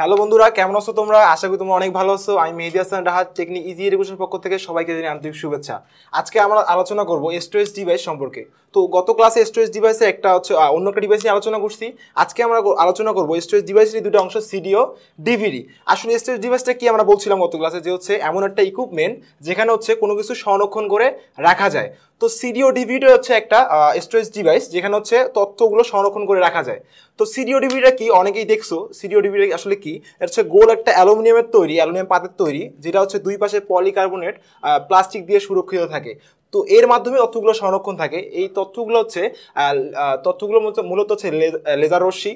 hello বন্ধুরা কেমন আছো তোমরা আশা করি তোমরা অনেক ভালো আছো আমি Mehedi Hasan Rahat technique easy education পক্ষ থেকে সবাইকে জানি আন্তরিক শুভেচ্ছা আজকে আমরা আলোচনা করব স্টোরেজ ডিভাইস সম্পর্কে তো গত ক্লাসে স্টোরেজ ডিভাইসের একটা হচ্ছে অন্য একটা ডিভাইস নিয়ে আলোচনা করছি আজকে আমরা আলোচনা করবো স্টোরেজ ডিভাইসের দুটো অংশ সিডিও ডিভিডি আসলে স্টোরেজ ডিভাইসটা কি আমরা বলছিলাম গত ক্লাসে যে হচ্ছে এমন একটা ইকুইপমেন্ট যেখানে হচ্ছে কোনো কিছু সংরক্ষণ করে রাখা যায় তো সিডিও ডিভিডি হচ্ছে একটা স্টোরেজ ডিভাইস যেখানে হচ্ছে তথ্যগুলো সংরক্ষণ করে রাখা যায় তো সিডিও ডিভিটা কি অনেকেই দেখছো সিডিও ডিভিটা আসলে কি এটা হচ্ছে গোল একটা অ্যালুমিনিয়ামের তৈরি অ্যালুমিনিয়াম পাতের তৈরি যেটা হচ্ছে দুই পাশে পলিকার্বোনেট প্লাস্টিক দিয়ে সুরক্ষিত থাকে তো এর মাধ্যমে তথ্যগুলো সংরক্ষণ থাকে এই তথ্যগুলো হচ্ছে তথ্যগুলো মূলত হচ্ছে লেজার রশ্মি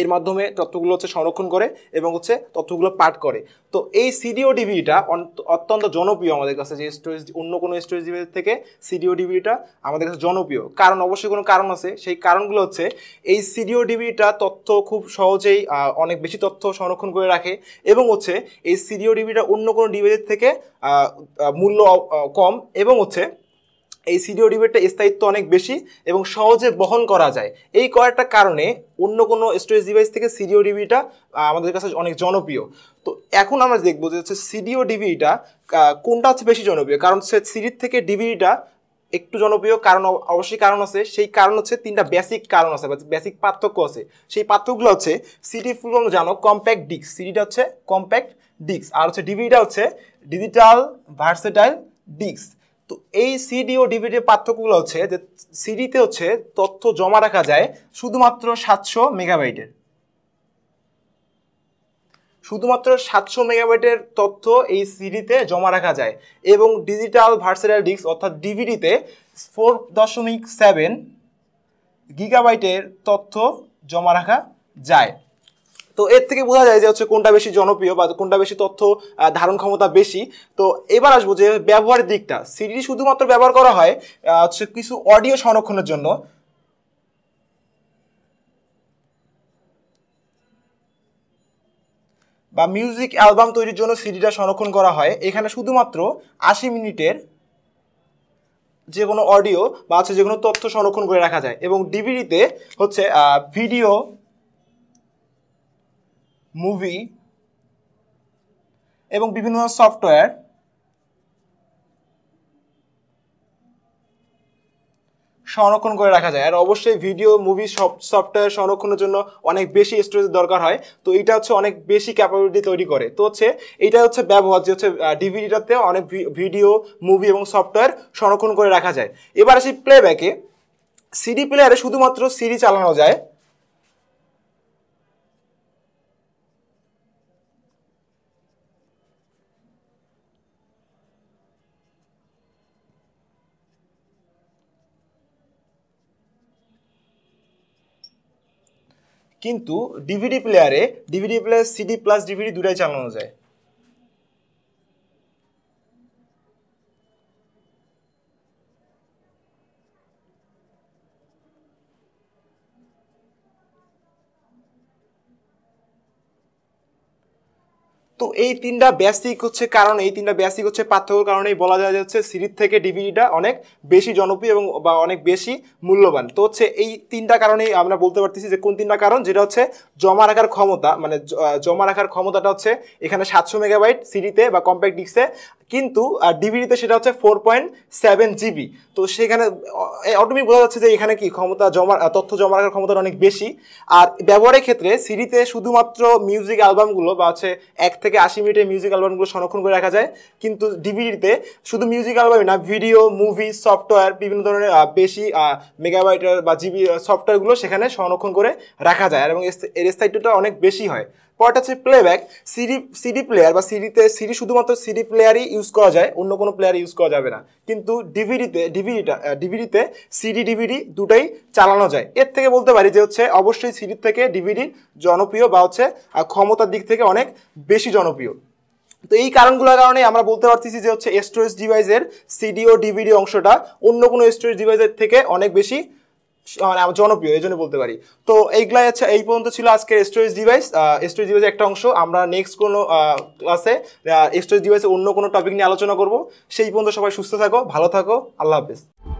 এর মাধ্যমে তথ্যগুলো হচ্ছে সংরক্ষণ করে এবং হচ্ছে তথ্যগুলো পাঠ করে তো এই সিডিও ডিভিটা অত্যন্ত জনপ্রিয় আমাদের কাছে যে স্টোরেজ অন্য কোনো স্টোরেজ ডিভাইস থেকে সিডিও ডিভিটা আমাদের কাছে জনপ্রিয় কারণ অবশ্যই কোনো কারণ আছে সেই কারণগুলো হচ্ছে এই সিডিও ডিভিটা তথ্য খুব সহজেই অনেক বেশি তথ্য সংরক্ষণ করে রাখে এবং হচ্ছে এই সিডিও ডিভিটা অন্য কোনো ডিভাইসের থেকে মূল্য কম এবং হচ্ছে এই সিডিও ডিবেটটা স্থায়িত্ব অনেক বেশি এবং সহজে বহন করা যায় এই কয়েকটা কারণে অন্য কোনো স্টোরেজ ডিভাইস থেকে সিডিও ডিবিটা আমাদের কাছে অনেক জনপ্রিয় তো এখন আমরা দেখবো যে হচ্ছে সিডিও ডিবিটা কোনটা হচ্ছে বেশি জনপ্রিয় কারণ সে সিডির থেকে ডিবিটা একটু জনপ্রিয় কারণ অবশ্যই কারণ আছে সেই কারণ হচ্ছে তিনটা বেসিক কারণ আছে বেসিক পার্থক্য আছে সেই পার্থক্যগুলো হচ্ছে সিডি ফুল জানো কম্প্যাক্ট ডিস্ক সিডিটা হচ্ছে কম্প্যাক্ট ডিস্ক আর হচ্ছে ডিবিটা হচ্ছে ডিজিটাল ভার্সেটাইল ডিস্ক তো এই সিডি ও ডিভিডির পার্থক্যগুলো হচ্ছে যে সিডিতে হচ্ছে তথ্য জমা রাখা যায় শুধুমাত্র সাতশো মেগাবাইটের শুধুমাত্র সাতশো মেগাবাইটের তথ্য এই সিডিতে জমা রাখা যায় এবং ডিজিটাল ভার্সেরাল ডিস্ক অর্থাৎ ডিভিডিতে ফোর দশমিক সেভেন গিগাবাইটের তথ্য জমা রাখা যায় তো এর থেকে বোঝা যায় যে হচ্ছে কোনটা বেশি জনপ্রিয় বা কোনটা বেশি তথ্য ধারণ ক্ষমতা বেশি তো এবার আসবো যে ব্যবহারের দিকটা সিডি শুধুমাত্র ব্যবহার করা হয় হচ্ছে কিছু অডিও সংরক্ষণের জন্য বা মিউজিক অ্যালবাম তৈরির জন্য সিডিটা সংরক্ষণ করা হয় এখানে শুধুমাত্র আশি মিনিটের যে কোনো অডিও বা হচ্ছে যে কোনো তথ্য সংরক্ষণ করে রাখা যায় এবং ডিভিডিতে হচ্ছে ভিডিও মুভি এবং বিভিন্ন ধরনের সফটওয়্যার সংরক্ষণ করে রাখা যায় আর অবশ্যই ভিডিও মুভি সফটওয়্যার সংরক্ষণের জন্য অনেক বেশি স্টোরেজ দরকার হয় তো এটা হচ্ছে অনেক বেশি ক্যাপাবিলিটি তৈরি করে তো হচ্ছে এটা হচ্ছে ব্যবহার যে হচ্ছে ডিভিডিটাতে অনেক ভিডিও মুভি এবং সফটওয়্যার সংরক্ষণ করে রাখা যায় এবার আসি প্লেব্যাকে সিডি প্লেয়ারে শুধুমাত্র সিডি চালানো যায় কিন্তু ডিভিডি প্লেয়ারে DVD player CD plus DVD দুটাই চালানো যায় তো এই তিনটা বেসিক হচ্ছে কারণ এই তিনটা বেসিক হচ্ছে পার্থক্য কারণেই বলা যায় যাচ্ছে সিরিজ থেকে ডিভিডিটা অনেক বেশি জনপ্রিয় এবং বা অনেক বেশি মূল্যবান তো হচ্ছে এই তিনটা কারণেই আমরা বলতে পারতেছি যে কোন তিনটা কারণ যেটা হচ্ছে জমা রাখার ক্ষমতা মানে জমা রাখার ক্ষমতাটা হচ্ছে এখানে সাতশো মেগাবাইট সিরিতে বা কম্প্যাক্ট ডিস্কে কিন্তু আর সেটা হচ্ছে ফোর পয়েন্ট সেভেন জিবি তো সেখানে অটোমেটিক বোঝা যাচ্ছে যে এখানে কি ক্ষমতা জমা তথ্য জমা রাখার ক্ষমতা অনেক বেশি আর ব্যবহারের ক্ষেত্রে সিডিতে শুধুমাত্র মিউজিক অ্যালবামগুলো বা হচ্ছে এক থেকে আশি মিনিটের মিউজিক অ্যালবামগুলো সংরক্ষণ করে রাখা যায় কিন্তু ডিবিডিতে শুধু মিউজিক অ্যালবামই না ভিডিও মুভি সফটওয়্যার বিভিন্ন ধরনের বেশি মেগাবাইটার বা জিবি সফটওয়্যারগুলো সেখানে সংরক্ষণ করে রাখা যায় এবং এর স্থায়িত্বটা অনেক বেশি হয় পরেরটা হচ্ছে প্লেব্যাক সিডি সিডি প্লেয়ার বা সিডিতে সিডি শুধুমাত্র সিডি প্লেয়ারই ইউজ করা যায় অন্য কোনো প্লেয়ার ইউজ করা যাবে না কিন্তু ডিভিডিতে ডিভিডিটা ডিভিডিতে সিডি ডিভিডি দুটাই চালানো যায় এর থেকে বলতে পারি যে হচ্ছে অবশ্যই সিডির থেকে ডিভিডি জনপ্রিয় বা হচ্ছে ক্ষমতার দিক থেকে অনেক বেশি জনপ্রিয় তো এই কারণগুলোর কারণে আমরা বলতে পারতেছি যে হচ্ছে স্টোরেজ ডিভাইসের সিডি ও ডিভিডি অংশটা অন্য কোনো স্টোরেজ ডিভাইসের থেকে অনেক বেশি মানে আমার জনপ্রিয় এই জন্য বলতে পারি তো এইগুলাই আচ্ছা এই পর্যন্ত ছিল আজকের স্টোরেজ ডিভাইস স্টোরেজ ডিভাইসের একটা অংশ আমরা নেক্সট কোনো ক্লাসে স্টোরেজ ডিভাইসে অন্য কোনো টপিক নিয়ে আলোচনা করব সেই পর্যন্ত সবাই সুস্থ থাকো ভালো থাকো আল্লাহ হাফেজ